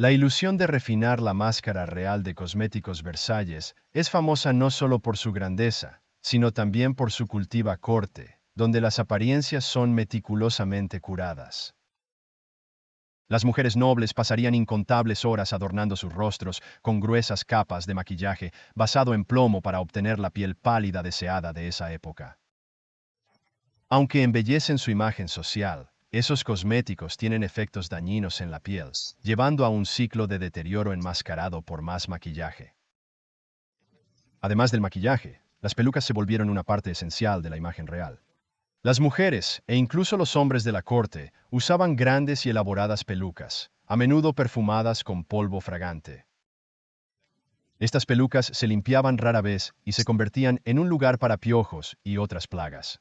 La ilusión de refinar la máscara real de cosméticos Versalles es famosa no solo por su grandeza, sino también por su cultiva corte, donde las apariencias son meticulosamente curadas. Las mujeres nobles pasarían incontables horas adornando sus rostros con gruesas capas de maquillaje basado en plomo para obtener la piel pálida deseada de esa época. Aunque embellecen su imagen social, esos cosméticos tienen efectos dañinos en la piel, llevando a un ciclo de deterioro enmascarado por más maquillaje. Además del maquillaje, las pelucas se volvieron una parte esencial de la imagen real. Las mujeres, e incluso los hombres de la corte, usaban grandes y elaboradas pelucas, a menudo perfumadas con polvo fragante. Estas pelucas se limpiaban rara vez y se convertían en un lugar para piojos y otras plagas.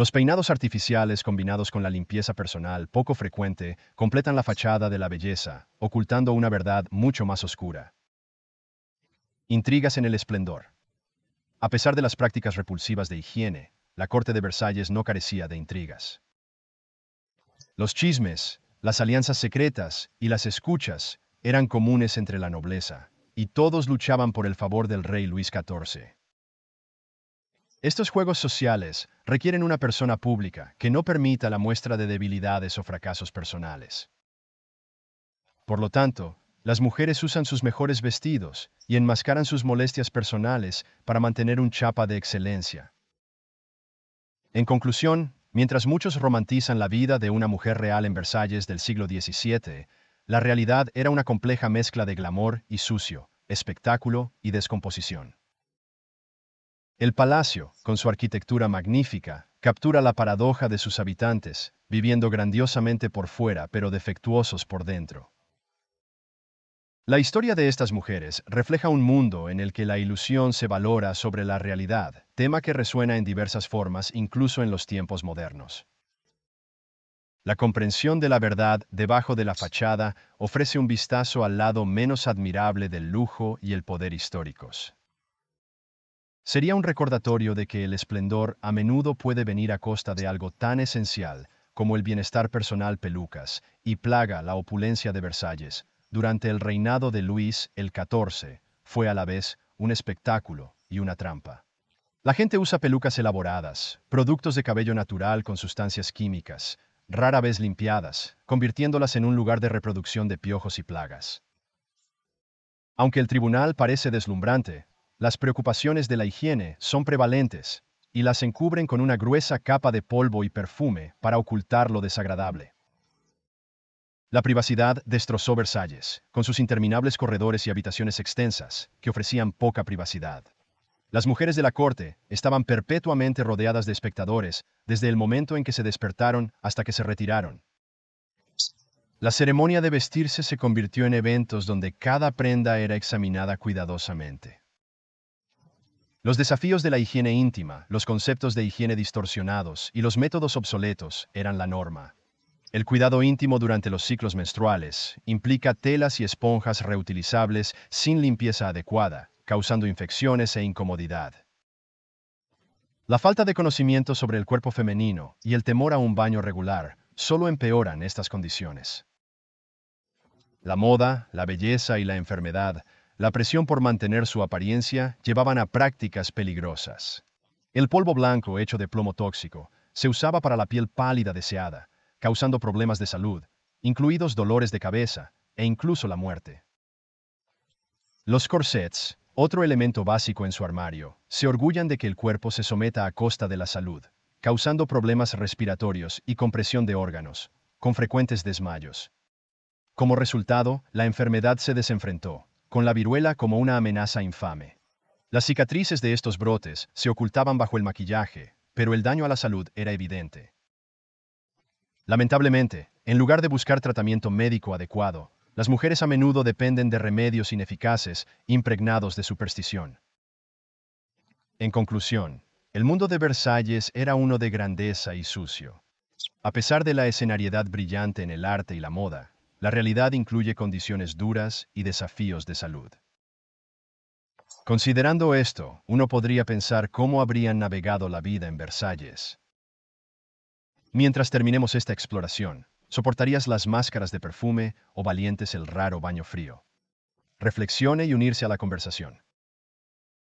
Los peinados artificiales combinados con la limpieza personal poco frecuente completan la fachada de la belleza, ocultando una verdad mucho más oscura. Intrigas en el esplendor. A pesar de las prácticas repulsivas de higiene, la corte de Versalles no carecía de intrigas. Los chismes, las alianzas secretas y las escuchas eran comunes entre la nobleza, y todos luchaban por el favor del rey Luis XIV. Estos juegos sociales requieren una persona pública que no permita la muestra de debilidades o fracasos personales. Por lo tanto, las mujeres usan sus mejores vestidos y enmascaran sus molestias personales para mantener un chapa de excelencia. En conclusión, mientras muchos romantizan la vida de una mujer real en Versalles del siglo XVII, la realidad era una compleja mezcla de glamour y sucio, espectáculo y descomposición. El palacio, con su arquitectura magnífica, captura la paradoja de sus habitantes, viviendo grandiosamente por fuera pero defectuosos por dentro. La historia de estas mujeres refleja un mundo en el que la ilusión se valora sobre la realidad, tema que resuena en diversas formas incluso en los tiempos modernos. La comprensión de la verdad debajo de la fachada ofrece un vistazo al lado menos admirable del lujo y el poder históricos. Sería un recordatorio de que el esplendor a menudo puede venir a costa de algo tan esencial como el bienestar personal Pelucas y plaga la opulencia de Versalles. Durante el reinado de Luis el XIV fue a la vez un espectáculo y una trampa. La gente usa pelucas elaboradas, productos de cabello natural con sustancias químicas, rara vez limpiadas, convirtiéndolas en un lugar de reproducción de piojos y plagas. Aunque el tribunal parece deslumbrante, las preocupaciones de la higiene son prevalentes y las encubren con una gruesa capa de polvo y perfume para ocultar lo desagradable. La privacidad destrozó Versalles, con sus interminables corredores y habitaciones extensas, que ofrecían poca privacidad. Las mujeres de la corte estaban perpetuamente rodeadas de espectadores desde el momento en que se despertaron hasta que se retiraron. La ceremonia de vestirse se convirtió en eventos donde cada prenda era examinada cuidadosamente. Los desafíos de la higiene íntima, los conceptos de higiene distorsionados y los métodos obsoletos eran la norma. El cuidado íntimo durante los ciclos menstruales implica telas y esponjas reutilizables sin limpieza adecuada, causando infecciones e incomodidad. La falta de conocimiento sobre el cuerpo femenino y el temor a un baño regular solo empeoran estas condiciones. La moda, la belleza y la enfermedad la presión por mantener su apariencia llevaban a prácticas peligrosas. El polvo blanco hecho de plomo tóxico se usaba para la piel pálida deseada, causando problemas de salud, incluidos dolores de cabeza e incluso la muerte. Los corsets, otro elemento básico en su armario, se orgullan de que el cuerpo se someta a costa de la salud, causando problemas respiratorios y compresión de órganos, con frecuentes desmayos. Como resultado, la enfermedad se desenfrentó, con la viruela como una amenaza infame. Las cicatrices de estos brotes se ocultaban bajo el maquillaje, pero el daño a la salud era evidente. Lamentablemente, en lugar de buscar tratamiento médico adecuado, las mujeres a menudo dependen de remedios ineficaces impregnados de superstición. En conclusión, el mundo de Versalles era uno de grandeza y sucio. A pesar de la escenariedad brillante en el arte y la moda, la realidad incluye condiciones duras y desafíos de salud. Considerando esto, uno podría pensar cómo habrían navegado la vida en Versalles. Mientras terminemos esta exploración, ¿soportarías las máscaras de perfume o valientes el raro baño frío? Reflexione y unirse a la conversación.